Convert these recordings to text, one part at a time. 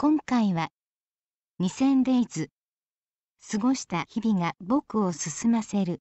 今回は 2000days 過ごした日々が僕を進ませる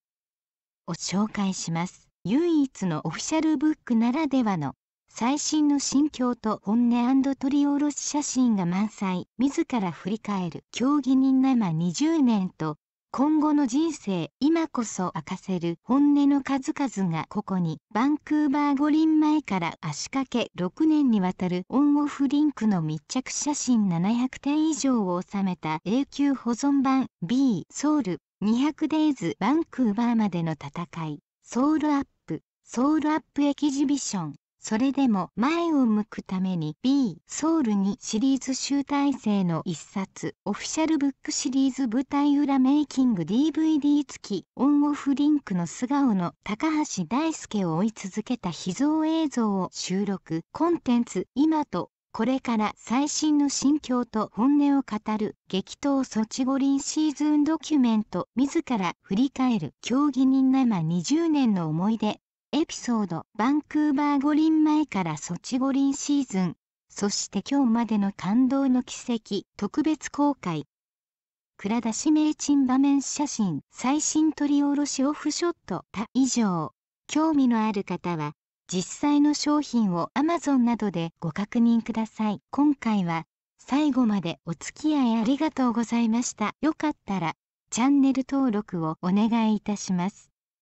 を紹介します唯一のオフィシャルブックならではの最新の心境と本音取り下ろし写真が満載自ら振り返る競技人生20年と今後の人生今こそ明かせる本音の数々がここにバンクーバー五輪前から足掛け6年にわたるオンオフリンクの密着写真700点以上を収めた永久保存版 B ソウル 200days バンクーバーまでの戦いソウルアップソウルアップエキジビションそれでも前を向くために B ソウルにシリーズ集大成の一冊オフィシャルブックシリーズ舞台裏メイキング DVD 付きオンオフリンクの素顔の高橋大輔を追い続けた秘蔵映像を収録コンテンツ今とこれから最新の心境と本音を語る激闘ソチ五輪シーズンドキュメント自ら振り返る競技人生20年の思い出エピソードバンクーバー五輪前からソチ五輪シーズンそして今日までの感動の奇跡特別公開倉田氏名珍場面写真最新撮り下ろしオフショット他以上興味のある方は実際の商品を Amazon などでご確認ください今回は最後までお付き合いありがとうございましたよかったらチャンネル登録をお願いいたします